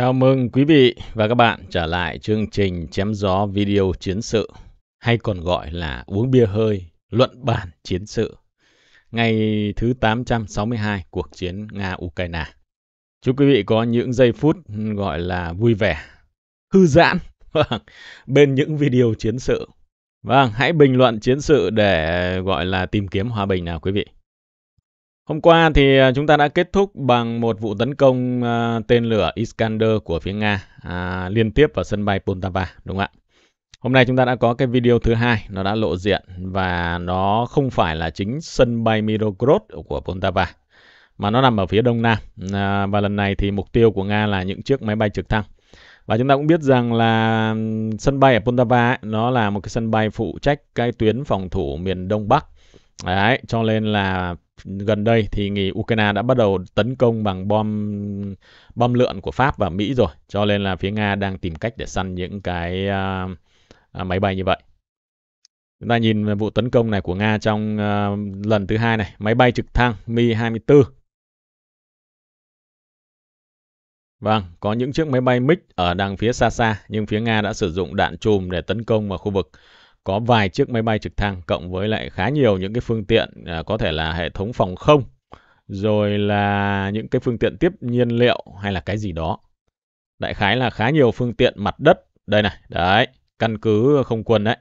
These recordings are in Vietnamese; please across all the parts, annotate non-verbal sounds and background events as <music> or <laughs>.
Chào mừng quý vị và các bạn trở lại chương trình Chém Gió Video Chiến sự, hay còn gọi là Uống Bia Hơi, Luận Bản Chiến sự, ngày thứ 862 cuộc chiến Nga-Ukraine. Chúc quý vị có những giây phút ừ, gọi là vui vẻ, thư giãn <laughs> vâng, bên những video chiến sự. Vâng, hãy bình luận chiến sự để gọi là tìm kiếm hòa bình nào quý vị. Hôm qua thì à, chúng ta đã kết thúc bằng một vụ tấn công à, tên lửa Iskander của phía Nga à, liên tiếp vào sân bay Poltava, đúng không ạ? Hôm nay chúng ta đã có cái video thứ hai, nó đã lộ diện và nó không phải là chính sân bay Mirogorod của Poltava mà nó nằm ở phía đông nam à, và lần này thì mục tiêu của Nga là những chiếc máy bay trực thăng. Và chúng ta cũng biết rằng là sân bay ở Poltava ấy, nó là một cái sân bay phụ trách cái tuyến phòng thủ miền Đông Bắc. Đấy, cho nên là gần đây thì nghỉ Ukraine đã bắt đầu tấn công bằng bom bom lượn của Pháp và Mỹ rồi, cho nên là phía Nga đang tìm cách để săn những cái uh, máy bay như vậy. Chúng ta nhìn vụ tấn công này của Nga trong uh, lần thứ hai này, máy bay trực thăng Mi-24. Vâng, có những chiếc máy bay MiG ở đằng phía xa xa, nhưng phía Nga đã sử dụng đạn chùm để tấn công vào khu vực có vài chiếc máy bay trực thăng cộng với lại khá nhiều những cái phương tiện à, có thể là hệ thống phòng không rồi là những cái phương tiện tiếp nhiên liệu hay là cái gì đó. Đại khái là khá nhiều phương tiện mặt đất. Đây này, đấy, căn cứ không quân đấy.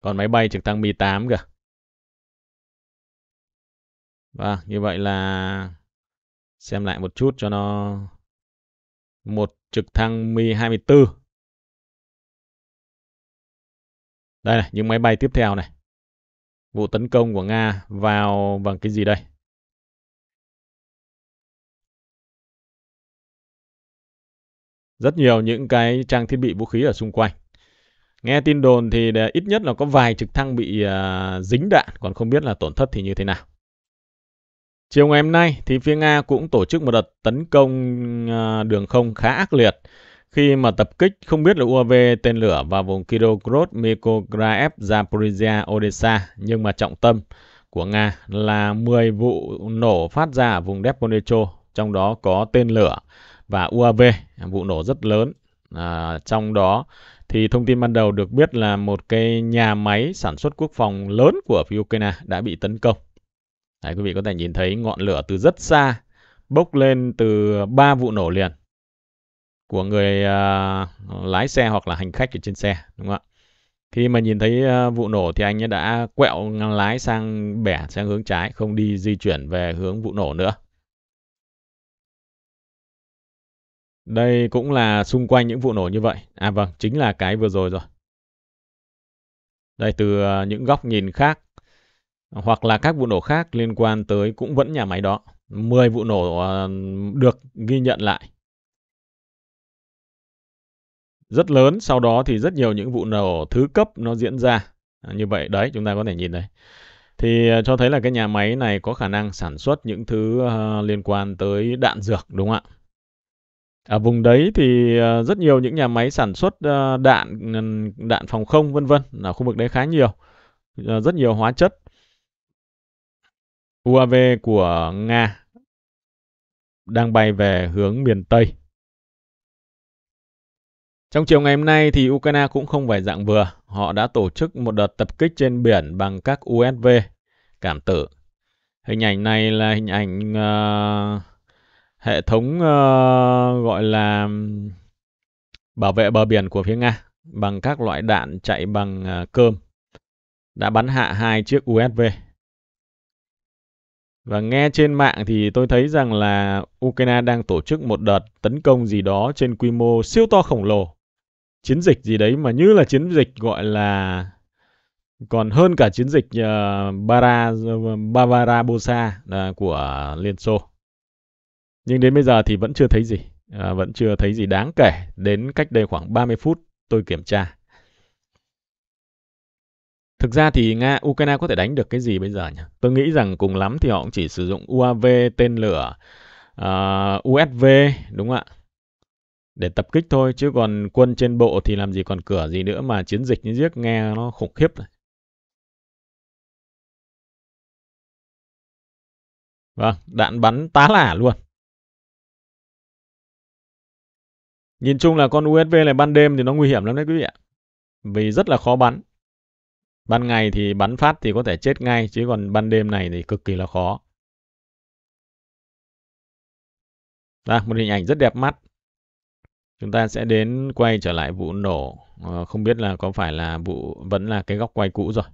Còn máy bay trực thăng Mi-8 kìa. Và vâng, như vậy là xem lại một chút cho nó một trực thăng Mi-24 Đây này, những máy bay tiếp theo này. Vụ tấn công của Nga vào bằng cái gì đây? Rất nhiều những cái trang thiết bị vũ khí ở xung quanh. Nghe tin đồn thì ít nhất là có vài trực thăng bị uh, dính đạn, còn không biết là tổn thất thì như thế nào. Chiều ngày hôm nay thì phía Nga cũng tổ chức một đợt tấn công à, đường không khá ác liệt khi mà tập kích không biết là UAV tên lửa vào vùng Kirogorod, Mykolaiv, Zaporizhia, Odessa, nhưng mà trọng tâm của Nga là 10 vụ nổ phát ra ở vùng Deponicho, trong đó có tên lửa và UAV, vụ nổ rất lớn. À, trong đó thì thông tin ban đầu được biết là một cái nhà máy sản xuất quốc phòng lớn của phía Ukraine đã bị tấn công. Đấy, quý vị có thể nhìn thấy ngọn lửa từ rất xa bốc lên từ 3 vụ nổ liền của người uh, lái xe hoặc là hành khách ở trên xe đúng không ạ khi mà nhìn thấy uh, vụ nổ thì anh ấy đã quẹo lái sang bẻ sang hướng trái không đi di chuyển về hướng vụ nổ nữa đây cũng là xung quanh những vụ nổ như vậy à vâng chính là cái vừa rồi rồi đây từ uh, những góc nhìn khác hoặc là các vụ nổ khác liên quan tới cũng vẫn nhà máy đó 10 vụ nổ được ghi nhận lại rất lớn, sau đó thì rất nhiều những vụ nổ thứ cấp nó diễn ra. À, như vậy đấy, chúng ta có thể nhìn đây. Thì à, cho thấy là cái nhà máy này có khả năng sản xuất những thứ uh, liên quan tới đạn dược đúng không ạ? Ở à, vùng đấy thì uh, rất nhiều những nhà máy sản xuất uh, đạn đạn phòng không vân vân là khu vực đấy khá nhiều. Uh, rất nhiều hóa chất UAV của Nga đang bay về hướng miền Tây trong chiều ngày hôm nay thì Ukraine cũng không phải dạng vừa. Họ đã tổ chức một đợt tập kích trên biển bằng các USV cảm tử. Hình ảnh này là hình ảnh uh, hệ thống uh, gọi là bảo vệ bờ biển của phía Nga bằng các loại đạn chạy bằng uh, cơm đã bắn hạ hai chiếc USV. Và nghe trên mạng thì tôi thấy rằng là Ukraine đang tổ chức một đợt tấn công gì đó trên quy mô siêu to khổng lồ chiến dịch gì đấy mà như là chiến dịch gọi là còn hơn cả chiến dịch ờ, Bara, Bavarabosa ờ, của Liên Xô. Nhưng đến bây giờ thì vẫn chưa thấy gì, ờ, vẫn chưa thấy gì đáng kể. Đến cách đây khoảng 30 phút tôi kiểm tra. Thực ra thì Nga, Ukraine có thể đánh được cái gì bây giờ nhỉ? Tôi nghĩ rằng cùng lắm thì họ cũng chỉ sử dụng UAV, tên lửa, uh, USV, đúng không ạ? để tập kích thôi chứ còn quân trên bộ thì làm gì còn cửa gì nữa mà chiến dịch như giết nghe nó khủng khiếp này. Vâng, đạn bắn tá lả luôn. Nhìn chung là con USV này ban đêm thì nó nguy hiểm lắm đấy quý vị ạ. Vì rất là khó bắn. Ban ngày thì bắn phát thì có thể chết ngay, chứ còn ban đêm này thì cực kỳ là khó. Đây, vâng, một hình ảnh rất đẹp mắt. Chúng ta sẽ đến quay trở lại vụ nổ. À, không biết là có phải là vụ vẫn là cái góc quay cũ rồi.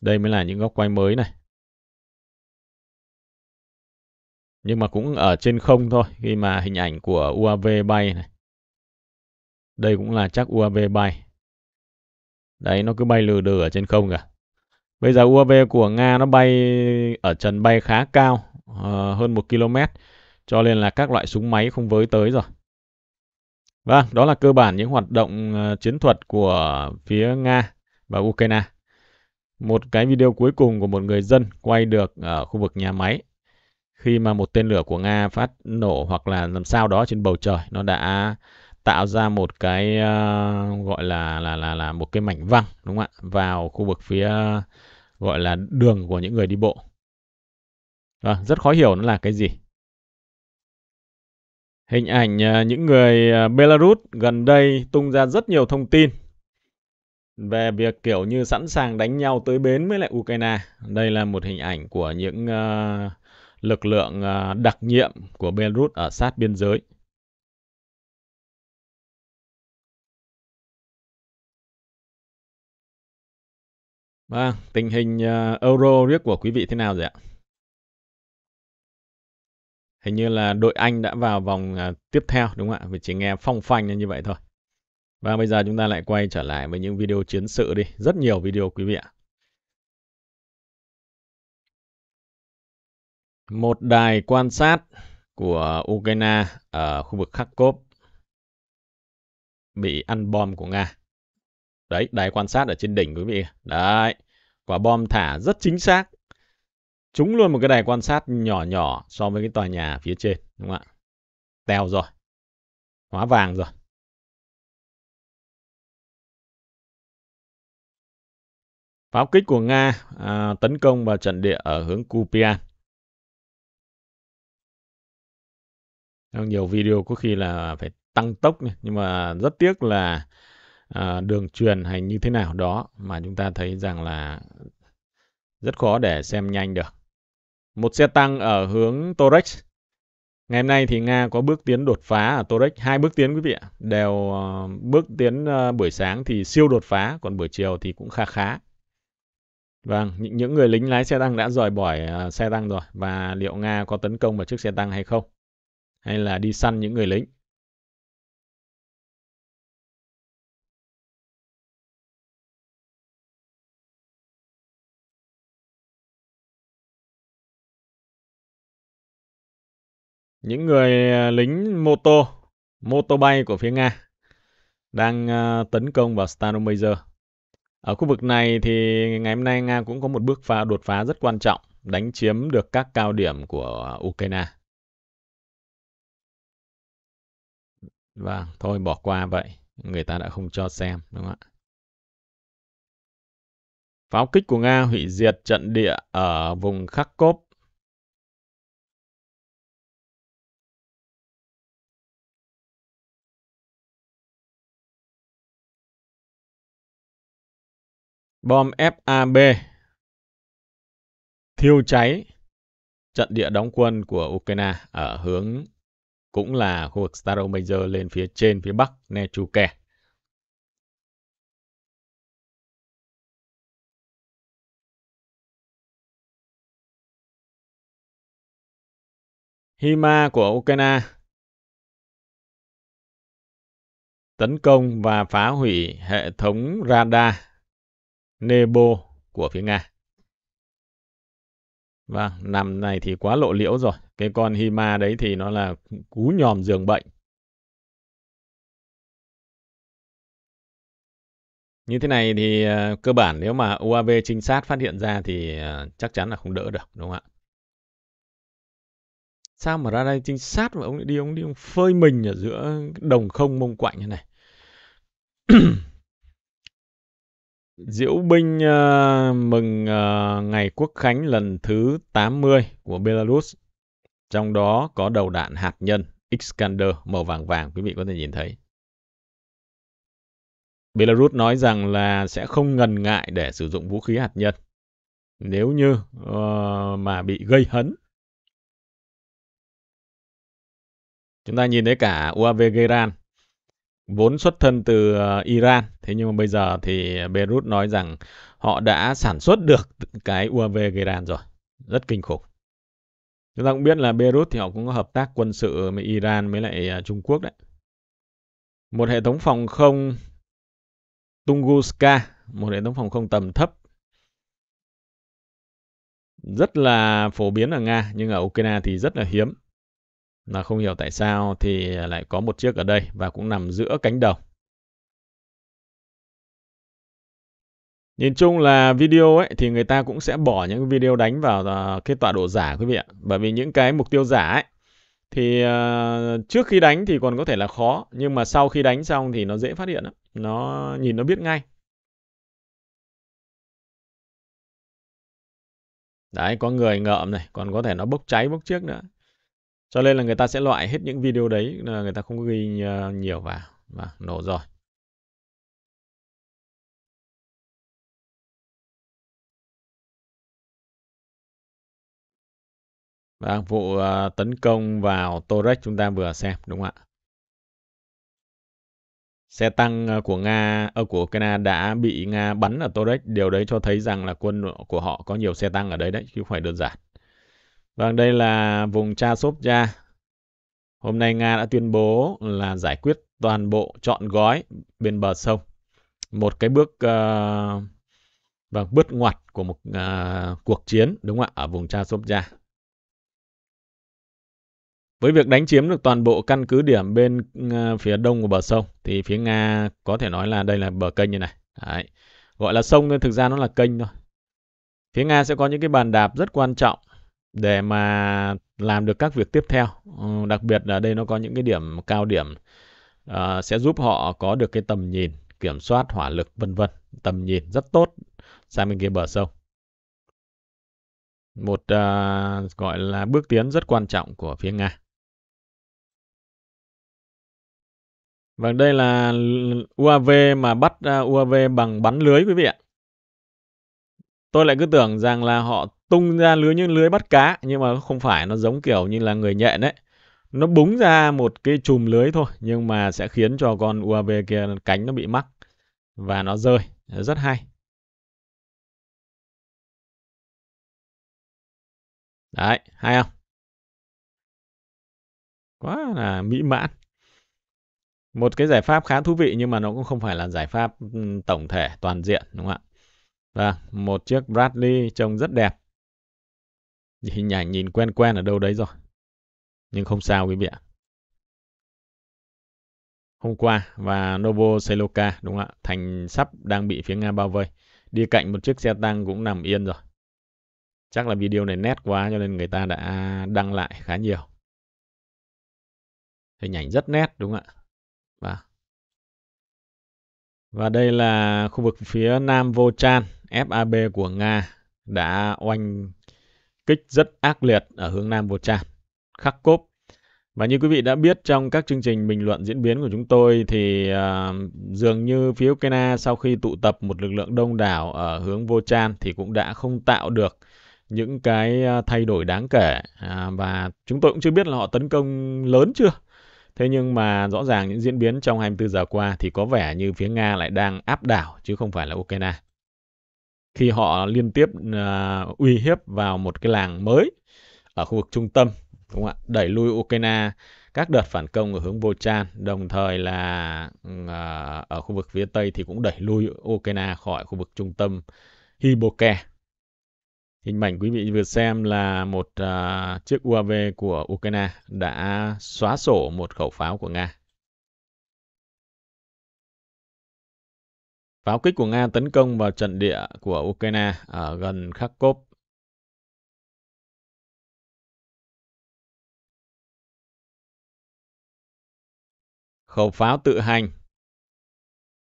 Đây mới là những góc quay mới này. Nhưng mà cũng ở trên không thôi khi mà hình ảnh của UAV bay này. Đây cũng là chắc UAV bay. Đấy, nó cứ bay lừ đừ ở trên không cả. Bây giờ UAV của Nga nó bay ở trần bay khá cao, uh, hơn một km. Cho nên là các loại súng máy không với tới rồi. Vâng, đó là cơ bản những hoạt động ờ, chiến thuật của phía Nga và Ukraine. Một cái video cuối cùng của một người dân quay được ở khu vực nhà máy khi mà một tên lửa của Nga phát nổ hoặc là làm sao đó trên bầu trời nó đã tạo ra một cái uh, gọi là là là là một cái mảnh văng đúng không ạ vào khu vực phía uh, gọi là đường của những người đi bộ. À, rất khó hiểu nó là cái gì. Hình ảnh à, những người à, Belarus gần đây tung ra rất nhiều thông tin về việc kiểu như sẵn sàng đánh nhau tới bến với lại Ukraine. Đây là một hình ảnh của những à, lực lượng đặc nhiệm của Belarus ở sát biên giới. Vâng, tình hình uh, euro riết của quý vị thế nào rồi ạ? Hình như là đội Anh đã vào vòng à, tiếp theo đúng không ạ? Vì chỉ nghe phong phanh như vậy thôi. Và bây giờ chúng ta lại quay trở lại với những video chiến sự đi. Rất nhiều video quý vị ạ. Một đài quan sát của Ukraine ở khu vực Kharkov bị ăn bom của Nga. Đấy, đài quan sát ở trên đỉnh quý vị. Đấy, quả bom thả rất chính xác trúng luôn một cái đài quan sát nhỏ nhỏ so với cái tòa nhà phía trên đúng không ạ teo rồi hóa vàng rồi pháo kích của nga à, tấn công vào trận địa ở hướng kupian trong nhiều video có khi là phải tăng tốc nhưng mà rất tiếc là à, đường truyền hay như thế nào đó mà chúng ta thấy rằng là rất khó để xem nhanh được một xe tăng ở hướng Torex. Ngày hôm nay thì Nga có bước tiến đột phá ở Torex, hai bước tiến quý vị ạ, đều ờ, bước tiến ờ, buổi sáng thì siêu đột phá, còn buổi chiều thì cũng khá khá. Vâng, những người lính lái xe tăng đã rời bỏ ờ, xe tăng rồi và liệu Nga có tấn công vào chiếc xe tăng hay không? Hay là đi săn những người lính? những người à, lính mô tô, mô tô bay của phía Nga đang à, tấn công vào Staromazer. Ở khu vực này thì ngày hôm nay Nga cũng có một bước phá đột phá rất quan trọng, đánh chiếm được các cao điểm của Ukraine. Vâng, thôi bỏ qua vậy, người ta đã không cho xem đúng không ạ? Pháo kích của Nga hủy diệt trận địa ở vùng Kharkov Bom FAB thiêu cháy trận địa đóng quân của Ukraine ở hướng cũng là khu vực Staromajor lên phía trên phía bắc Nechuke. Hima của Ukraine tấn công và phá hủy hệ thống radar Nebo của phía Nga. Vâng, nằm này thì quá lộ liễu rồi. Cái con Hima đấy thì nó là cú nhòm giường bệnh. Như thế này thì ờ, cơ bản nếu mà UAV trinh sát phát hiện ra thì ờ, chắc chắn là không đỡ được, đúng không ạ? Sao mà ra đây trinh sát mà ông lại đi, ông đi ông phơi mình ở giữa đồng không mông quạnh như này. <clears throat> Diễu binh uh, mừng uh, ngày quốc khánh lần thứ 80 của Belarus. Trong đó có đầu đạn hạt nhân Iskander màu vàng vàng quý vị có thể nhìn thấy. Belarus nói rằng là sẽ không ngần ngại để sử dụng vũ khí hạt nhân nếu như uh, mà bị gây hấn. Chúng ta nhìn thấy cả UAV Geran vốn xuất thân từ ờ, Iran. Thế nhưng mà bây giờ thì Beirut nói rằng họ đã sản xuất được cái UAV gây đạn rồi. Rất kinh khủng. Chúng ta cũng biết là Beirut thì họ cũng có hợp tác quân sự với Iran với lại ờ, Trung Quốc đấy. Một hệ thống phòng không Tunguska, một hệ thống phòng không tầm thấp rất là phổ biến ở Nga nhưng ở Ukraine thì rất là hiếm là không hiểu tại sao thì lại có một chiếc ở đây và cũng nằm giữa cánh đồng. Nhìn chung là video ấy thì người ta cũng sẽ bỏ những video đánh vào ờ, cái tọa độ giả quý vị ạ. Bởi vì những cái mục tiêu giả ấy thì uh, trước khi đánh thì còn có thể là khó nhưng mà sau khi đánh xong thì nó dễ phát hiện lắm. Nó nhìn nó biết ngay. Đấy có người ngợm này, còn có thể nó bốc cháy bốc chiếc nữa cho nên là người ta sẽ loại hết những video đấy là người ta không ghi ờ, nhiều vào và vâng, nổ rồi và vâng, vụ ờ, tấn công vào Torres chúng ta vừa xem đúng không ạ? Xe tăng ờ, của Nga ở của Ukraine đã bị Nga bắn ở Torres, điều đấy cho thấy rằng là quân của họ có nhiều xe tăng ở đấy đấy chứ không phải đơn giản. Vâng, đây là vùng Chasovya. Hôm nay Nga đã tuyên bố là giải quyết toàn bộ trọn gói bên bờ sông. Một cái bước uh, vâng bước ngoặt của một uh, cuộc chiến đúng không ạ ở vùng Chasovya. Với việc đánh chiếm được toàn bộ căn cứ điểm bên uh, phía đông của bờ sông thì phía Nga có thể nói là đây là bờ kênh như này. Đấy. Gọi là sông nhưng thực ra nó là kênh thôi. Phía Nga sẽ có những cái bàn đạp rất quan trọng để mà làm được các việc tiếp theo ừ, đặc biệt là đây nó có những cái điểm cao điểm uh, sẽ giúp họ có được cái tầm nhìn kiểm soát hỏa lực vân vân tầm nhìn rất tốt sang bên kia bờ sông một uh, gọi là bước tiến rất quan trọng của phía nga Vâng, đây là UAV mà bắt ờ, UAV bằng bắn lưới quý vị ạ. Tôi lại cứ tưởng rằng là họ tung ra lưới như lưới bắt cá nhưng mà không phải nó giống kiểu như là người nhện đấy nó búng ra một cái chùm lưới thôi nhưng mà sẽ khiến cho con UAV kia cánh nó bị mắc và nó rơi rất hay đấy hay không quá là mỹ mãn một cái giải pháp khá thú vị nhưng mà nó cũng không phải là giải pháp tổng thể toàn diện đúng không ạ và vâng, một chiếc Bradley trông rất đẹp Hình ảnh nhìn quen quen ở đâu đấy rồi. Nhưng không sao quý vị ạ. Hôm qua và Novo Seloka đúng không ạ? Thành sắp đang bị phía Nga bao vây. Đi cạnh một chiếc xe tăng cũng nằm yên rồi. Chắc là video này nét quá cho nên người ta đã đăng lại khá nhiều. Hình ảnh rất nét đúng không ạ? Và và đây là khu vực phía nam Vô Chan, FAB của Nga đã oanh kích rất ác liệt ở hướng Nam Vô Tràn, Kharkov. Và như quý vị đã biết trong các chương trình bình luận diễn biến của chúng tôi thì uh, dường như phía Ukraine sau khi tụ tập một lực lượng đông đảo ở hướng Vô Chan thì cũng đã không tạo được những cái à, thay đổi đáng kể à, và chúng tôi cũng chưa biết là họ tấn công lớn chưa. Thế nhưng mà rõ ràng những diễn biến trong 24 giờ qua thì có vẻ như phía Nga lại đang áp đảo chứ không phải là Ukraine khi họ liên tiếp uh, uy hiếp vào một cái làng mới ở khu vực trung tâm đúng không ạ đẩy lui Ukraine các đợt phản công ở hướng Volchan đồng thời là ừ, à, ở khu vực phía tây thì cũng đẩy lui Ukraine khỏi khu vực trung tâm Hiboke hình ảnh quý vị vừa xem là một uh, chiếc UAV của Ukraine đã xóa sổ một khẩu pháo của Nga Pháo kích của Nga tấn công vào trận địa của Ukraine ở gần Kharkov. Khẩu pháo tự hành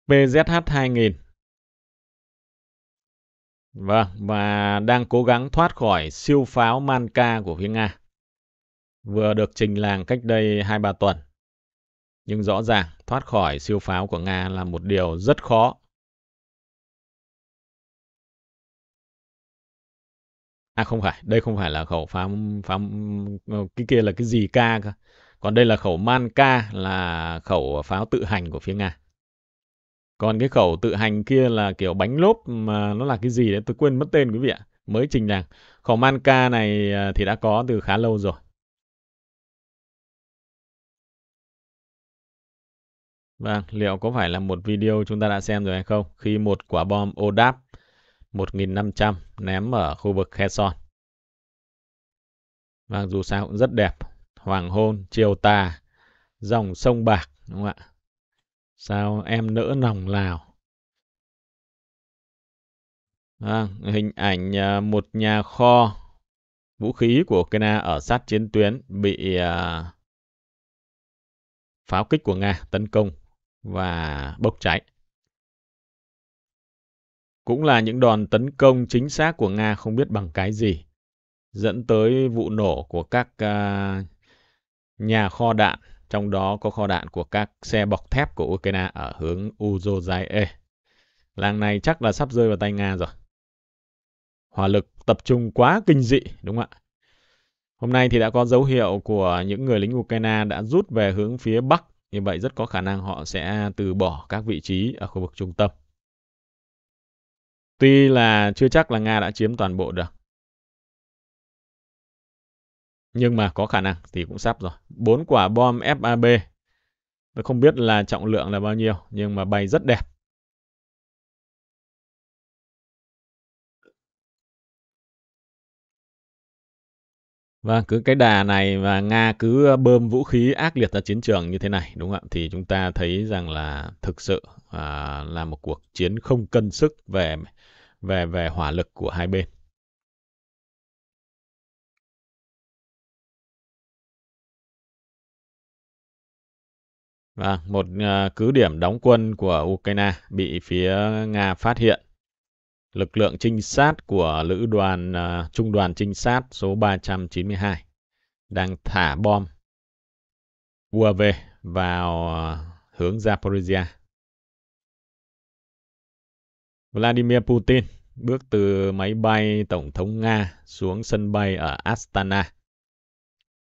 PZH-2000 Vâng, và đang cố gắng thoát khỏi siêu pháo Manka của phía Nga. Vừa được trình làng cách đây 2-3 tuần. Nhưng rõ ràng thoát khỏi siêu pháo của Nga là một điều rất khó À không phải, đây không phải là khẩu phá phá ờ, cái kia là cái gì ca cơ. Còn đây là khẩu Manka là khẩu pháo tự hành của phía Nga. Còn cái khẩu tự hành kia là kiểu bánh lốp mà nó là cái gì đấy tôi quên mất tên quý vị ạ. Mới trình làng. Khẩu Manka này à, thì đã có từ khá lâu rồi. Vâng, liệu có phải là một video chúng ta đã xem rồi hay không? Khi một quả bom ô đáp 1.500 ném ở khu vực Kherson. Và dù sao cũng rất đẹp. Hoàng hôn, chiều tà, dòng sông bạc, đúng không ạ? Sao em nỡ nòng Lào? À, hình ảnh à, một nhà kho vũ khí của Ukraine ở sát chiến tuyến bị uh, pháo kích của Nga tấn công và bốc cháy cũng là những đòn tấn công chính xác của Nga không biết bằng cái gì, dẫn tới vụ nổ của các uh, nhà kho đạn, trong đó có kho đạn của các xe bọc thép của Ukraine ở hướng Uzozae. Làng này chắc là sắp rơi vào tay Nga rồi. Hỏa lực tập trung quá kinh dị, đúng không ạ? Hôm nay thì đã có dấu hiệu của những người lính Ukraine đã rút về hướng phía Bắc, như vậy rất có khả năng họ sẽ từ bỏ các vị trí ở khu vực trung tâm. Tuy là chưa chắc là Nga đã chiếm toàn bộ được. Nhưng mà có khả năng thì cũng sắp rồi. Bốn quả bom FAB. Tôi không biết là trọng lượng là bao nhiêu, nhưng mà bay rất đẹp. Và vâng, cứ cái đà này và Nga cứ bơm vũ khí ác liệt ra chiến trường như thế này, đúng không ạ? Thì chúng ta thấy rằng là thực sự à, là một cuộc chiến không cân sức về về về hỏa lực của hai bên. Và vâng, một à, cứ điểm đóng quân của Ukraine bị phía Nga phát hiện. Lực lượng trinh sát của lữ đoàn à, trung đoàn trinh sát số 392 đang thả bom UAV vào à, hướng Zaporizhia Vladimir Putin bước từ máy bay Tổng thống Nga xuống sân bay ở Astana.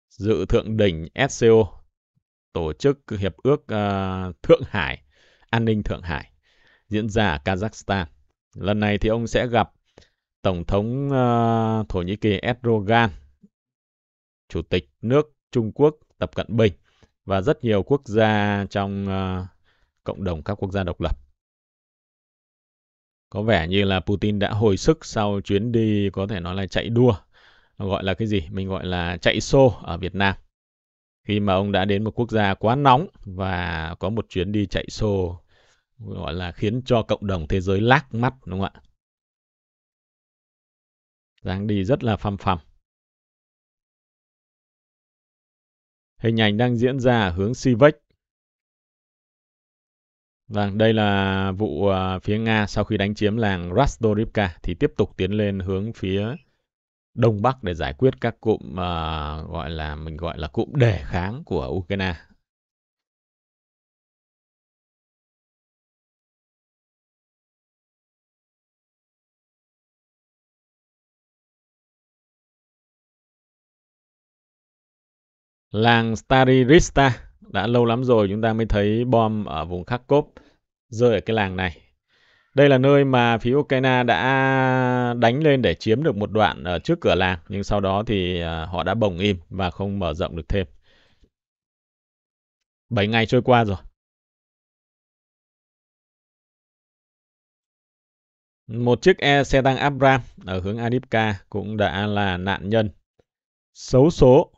Dự thượng đỉnh SCO, tổ chức Hiệp ước uh, Thượng Hải, An ninh Thượng Hải, diễn ra ở Kazakhstan. Lần này thì ông sẽ gặp Tổng thống uh, Thổ Nhĩ Kỳ Erdogan, Chủ tịch nước Trung Quốc Tập Cận Bình và rất nhiều quốc gia trong uh, cộng đồng các quốc gia độc lập. Có vẻ như là Putin đã hồi sức sau chuyến đi có thể nói là chạy đua. gọi là cái gì? Mình gọi là chạy xô ở Việt Nam. Khi mà ông đã đến một quốc gia quá nóng và có một chuyến đi chạy xô gọi là khiến cho cộng đồng thế giới lác mắt đúng không ạ? dáng đi rất là phăm phằm. Hình ảnh đang diễn ra ở hướng Sivek Vâng, đây là vụ à, phía Nga sau khi đánh chiếm làng Rastorivka thì tiếp tục tiến lên hướng phía đông bắc để giải quyết các cụm uh, gọi là mình gọi là cụm đề kháng của Ukraine. Làng Starirista đã lâu lắm rồi chúng ta mới thấy bom ở vùng Kharkov rơi ở cái làng này. Đây là nơi mà phía Ukraine đã đánh lên để chiếm được một đoạn ở trước cửa làng, nhưng sau đó thì à, họ đã bồng im và không mở rộng được thêm. 7 ngày trôi qua rồi. Một chiếc e xe tăng Abram ở hướng Adipka cũng đã là nạn nhân xấu số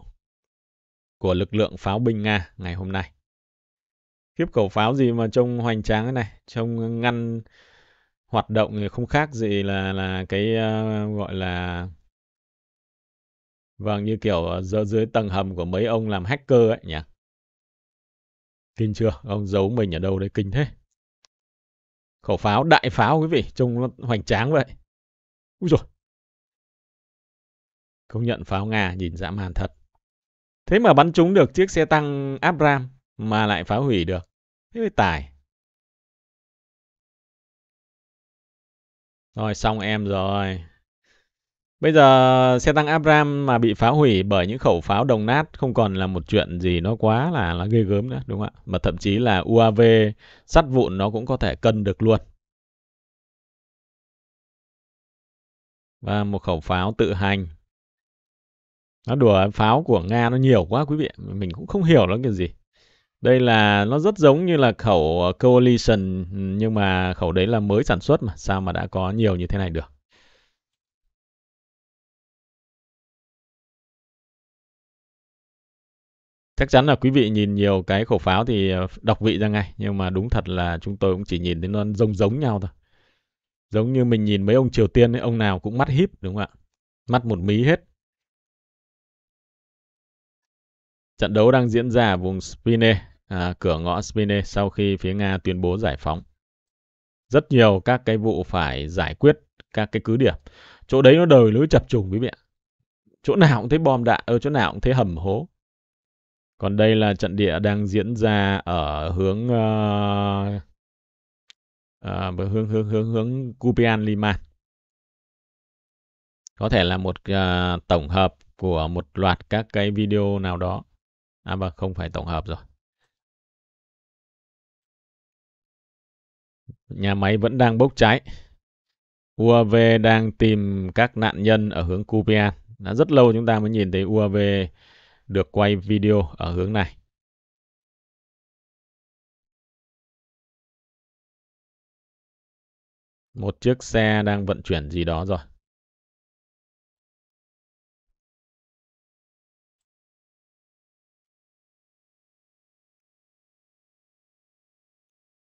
của lực lượng pháo binh Nga ngày hôm nay. Kiếp khẩu pháo gì mà trông hoành tráng thế này, trông ngăn hoạt động thì không khác gì là là cái uh, gọi là vâng như kiểu giờ dưới tầng hầm của mấy ông làm hacker ấy nhỉ. Kinh chưa? Ông giấu mình ở đâu đấy kinh thế. Khẩu pháo đại pháo quý vị, trông nó hoành tráng vậy. Úi rồi. Công nhận pháo Nga nhìn dã man thật. Thế mà bắn trúng được chiếc xe tăng Abram mà lại phá hủy được. Thế mới tài. Rồi xong em rồi. Bây giờ xe tăng Abram mà bị phá hủy bởi những khẩu pháo đồng nát không còn là một chuyện gì nó quá là nó ghê gớm nữa đúng không ạ? Mà thậm chí là UAV sắt vụn nó cũng có thể cân được luôn. Và một khẩu pháo tự hành nó đùa pháo của nga nó nhiều quá quý vị mình cũng không hiểu nó kiểu gì đây là nó rất giống như là khẩu ờ, coalition nhưng mà khẩu đấy là mới sản xuất mà sao mà đã có nhiều như thế này được Chắc chắn là quý vị nhìn nhiều cái khẩu pháo thì ờ, đọc vị ra ngay. Nhưng mà đúng thật là chúng tôi cũng chỉ nhìn thấy nó giống giống nhau thôi. Giống như mình nhìn mấy ông Triều Tiên ấy, ông nào cũng mắt híp đúng không ạ? Mắt một mí hết. Trận đấu đang diễn ra ở vùng Spine, à, cửa ngõ Spine sau khi phía Nga tuyên bố giải phóng. Rất nhiều các cái vụ phải giải quyết các cái cứ điểm. Chỗ đấy nó đời lối chập trùng quý vị ạ. Chỗ nào cũng thấy bom đạn, ở ờ, chỗ nào cũng thấy hầm hố. Còn đây là trận địa đang diễn ra ở hướng uh, uh, hướng hướng hướng hướng Kupian Lima. Có thể là một uh, tổng hợp của một loạt các cái video nào đó À vâng, không phải tổng hợp rồi. Nhà máy vẫn đang bốc cháy. UAV đang tìm các nạn nhân ở hướng Kupian. Đã rất lâu chúng ta mới nhìn thấy UAV được quay video ở hướng này. Một chiếc xe đang vận chuyển gì đó rồi.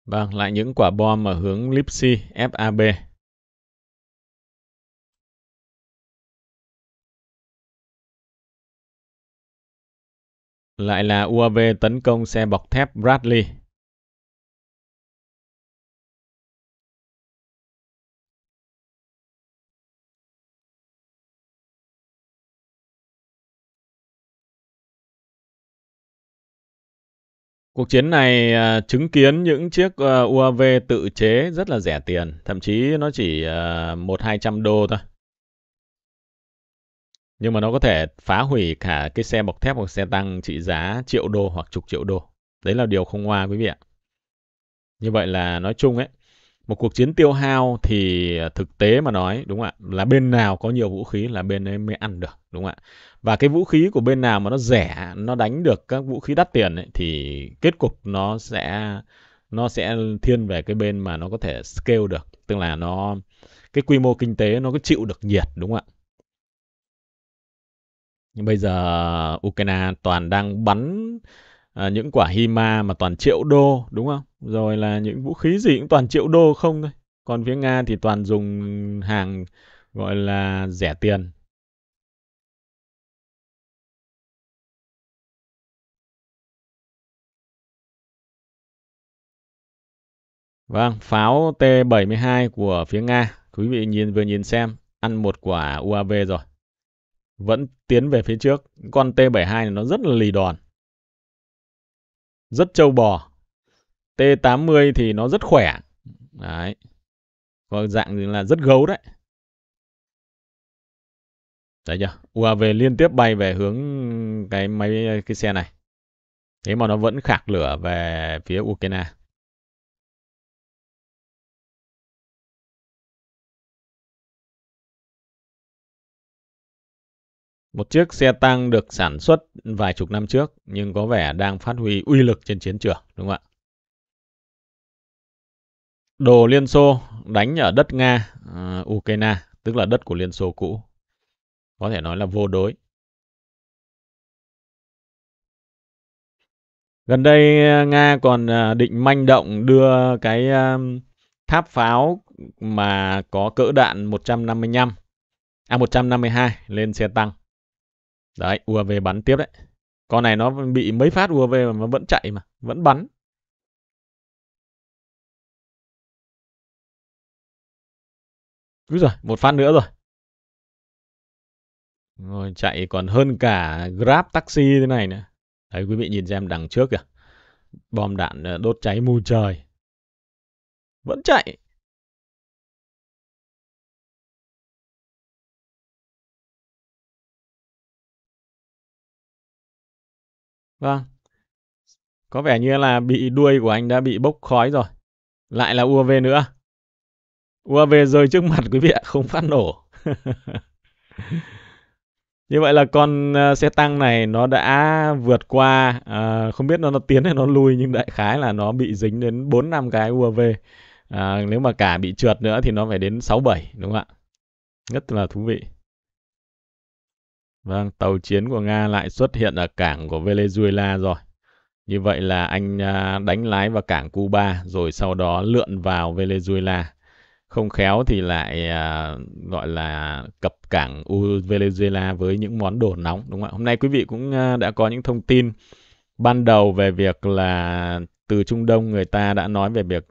Vâng, lại những quả bom ở hướng Lipsy, FAB. Lại là UAV tấn công xe bọc thép Bradley. Cuộc chiến này à, chứng kiến những chiếc à, UAV tự chế rất là rẻ tiền, thậm chí nó chỉ à, một hai trăm đô thôi. Nhưng mà nó có thể phá hủy cả cái xe bọc thép hoặc xe tăng trị giá triệu đô hoặc chục triệu đô. Đấy là điều không ngoa quý vị ạ. Như vậy là nói chung ấy, một cuộc chiến tiêu hao thì à, thực tế mà nói đúng không ạ là bên nào có nhiều vũ khí là bên ấy mới ăn được đúng không ạ và cái vũ khí của bên nào mà nó rẻ nó đánh được các vũ khí đắt tiền ấy, thì kết cục nó sẽ nó sẽ thiên về cái bên mà nó có thể scale được tức là nó cái quy mô kinh tế nó có chịu được nhiệt đúng không ạ nhưng bây giờ Ukraine toàn đang bắn à, những quả Hima mà toàn triệu đô đúng không? Rồi là những vũ khí gì cũng toàn triệu đô không thôi. Còn phía Nga thì toàn dùng hàng gọi là rẻ tiền Vâng, pháo T-72 của phía Nga. Quý vị nhìn vừa nhìn xem, ăn một quả UAV rồi. Vẫn tiến về phía trước. Con T-72 này nó rất là lì đòn. Rất trâu bò. T-80 thì nó rất khỏe. Đấy. Có dạng là rất gấu đấy. Đấy chưa? UAV liên tiếp bay về hướng cái máy cái xe này. Thế mà nó vẫn khạc lửa về phía Ukraine. Một chiếc xe tăng được sản xuất vài chục năm trước nhưng có vẻ đang phát huy uy lực trên chiến trường, đúng không ạ? Đồ Liên Xô đánh ở đất Nga, uh, Ukraine, tức là đất của Liên Xô cũ. Có thể nói là vô đối. Gần đây ờ, Nga còn ờ, định manh động đưa cái tháp pháo mà có cỡ đạn 155 à 152 lên xe tăng. Đấy, UAV bắn tiếp đấy. Con này nó bị mấy phát UAV mà nó vẫn chạy mà, vẫn bắn. Úi rồi, một phát nữa rồi. Rồi chạy còn hơn cả Grab taxi thế này nữa. Đấy quý vị nhìn xem đằng trước kìa. Bom đạn ờ, đốt cháy mù trời. Vẫn chạy. Vâng. Có vẻ như là bị đuôi của anh đã bị bốc khói rồi. Lại là UAV nữa. UAV rơi trước mặt quý vị ạ, không phát nổ. <laughs> Như vậy là con ờ, xe tăng này nó đã vượt qua, à, không biết nó, nó tiến hay nó lui nhưng đại khái là nó bị dính đến 4 năm cái UAV. À, ờ, nếu mà cả bị trượt nữa thì nó phải đến 6-7 đúng không ạ? Rất là thú vị. Vâng, tàu chiến của Nga lại xuất hiện ở cảng của Venezuela rồi. Như vậy là anh à, đánh lái vào cảng Cuba rồi sau đó lượn vào Venezuela. Không khéo thì lại à, gọi là cập cảng Venezuela với những món đồ nóng đúng không ạ? Hôm nay quý vị cũng à, đã có những thông tin ban đầu về việc là từ Trung Đông người ta đã nói về việc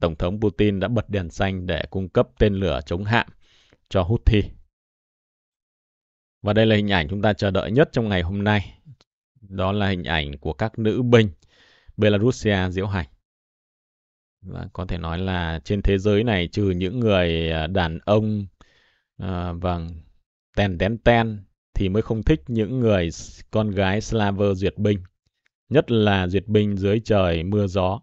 Tổng thống Putin đã bật đèn xanh để cung cấp tên lửa chống hạm cho Houthi và đây là hình ảnh chúng ta chờ đợi nhất trong ngày hôm nay. Đó là hình ảnh của các nữ binh Belarusia diễu hành. Và có thể nói là trên thế giới này trừ những người à, đàn ông à, vâng ten ten ten thì mới không thích những người con gái Slaver duyệt binh, nhất là duyệt binh dưới trời mưa gió.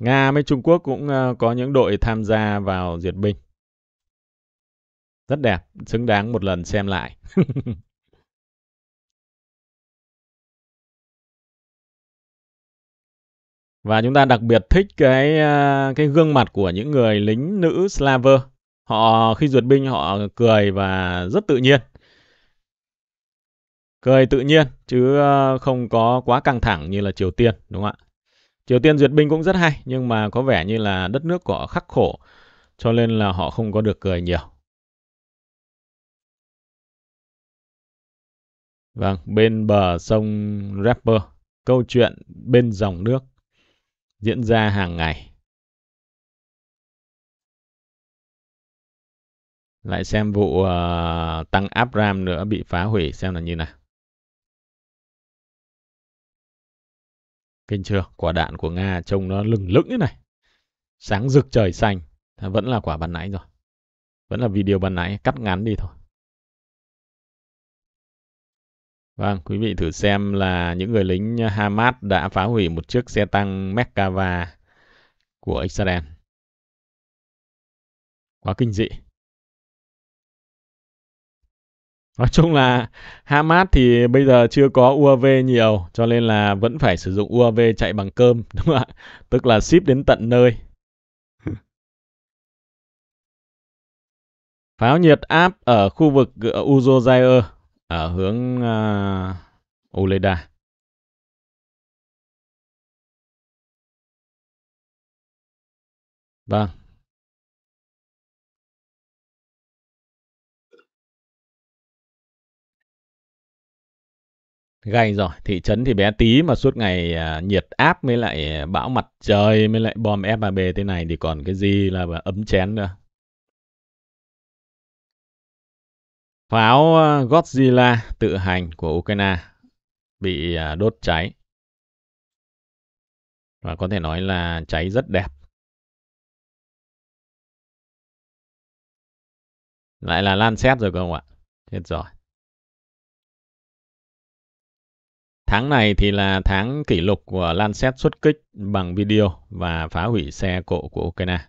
Nga với Trung Quốc cũng ờ, có những đội tham gia vào duyệt binh. Rất đẹp, xứng đáng một lần xem lại. <laughs> Và chúng ta đặc biệt thích cái ờ, cái gương mặt của những người lính nữ Slaver. Họ khi duyệt binh họ cười và rất tự nhiên. Cười tự nhiên chứ ờ, không có quá căng thẳng như là Triều Tiên, đúng không ạ? Triều Tiên duyệt binh cũng rất hay nhưng mà có vẻ như là đất nước của họ khắc khổ cho nên là họ không có được cười nhiều. Vâng, bên bờ sông Rapper, câu chuyện bên dòng nước diễn ra hàng ngày. Lại xem vụ uh, tăng Abram nữa bị phá hủy xem là như nào. Kinh chưa? Quả đạn của Nga trông nó lừng lững thế này. Sáng rực trời xanh. Vẫn là quả ban nãy rồi. Vẫn là video ban nãy. Cắt ngắn đi thôi. Vâng, quý vị thử xem là những người lính Hamas đã phá hủy một chiếc xe tăng Merkava của Israel. Quá kinh dị. Nói chung là Hamas thì bây giờ chưa có UAV nhiều cho nên là vẫn phải sử dụng UAV chạy bằng cơm <laughs> đúng không ạ? Tức là ship đến tận nơi. <laughs> Pháo nhiệt áp ở khu vực ờ, Uzozair ở hướng uh, ờ, Oleda. Vâng, gay rồi thị trấn thì bé tí mà suốt ngày à, nhiệt áp mới lại à, bão mặt trời mới lại bom F3B thế này thì còn cái gì là ấm chén nữa pháo à, Godzilla tự hành của Ukraine bị à, đốt cháy và có thể nói là cháy rất đẹp lại là lan xét rồi không ạ chết rồi Tháng này thì là tháng kỷ lục của Lancet xuất kích bằng video và phá hủy xe cộ của Ukraine.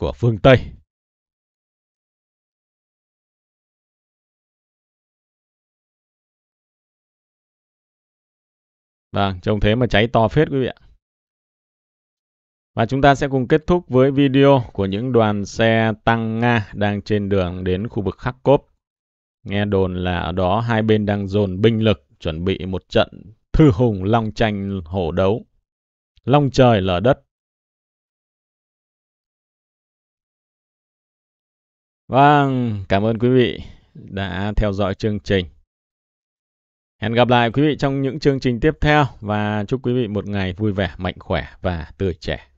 Của phương Tây. Vâng, trông thế mà cháy to phết quý vị ạ. Và chúng ta sẽ cùng kết thúc với video của những đoàn xe tăng Nga đang trên đường đến khu vực Kharkov Nghe đồn là ở đó hai bên đang dồn binh lực chuẩn bị một trận thư hùng long tranh hổ đấu. Long trời lở đất. Vâng, cảm ơn quý vị đã theo dõi chương trình. Hẹn gặp lại quý vị trong những chương trình tiếp theo và chúc quý vị một ngày vui vẻ, mạnh khỏe và tươi trẻ.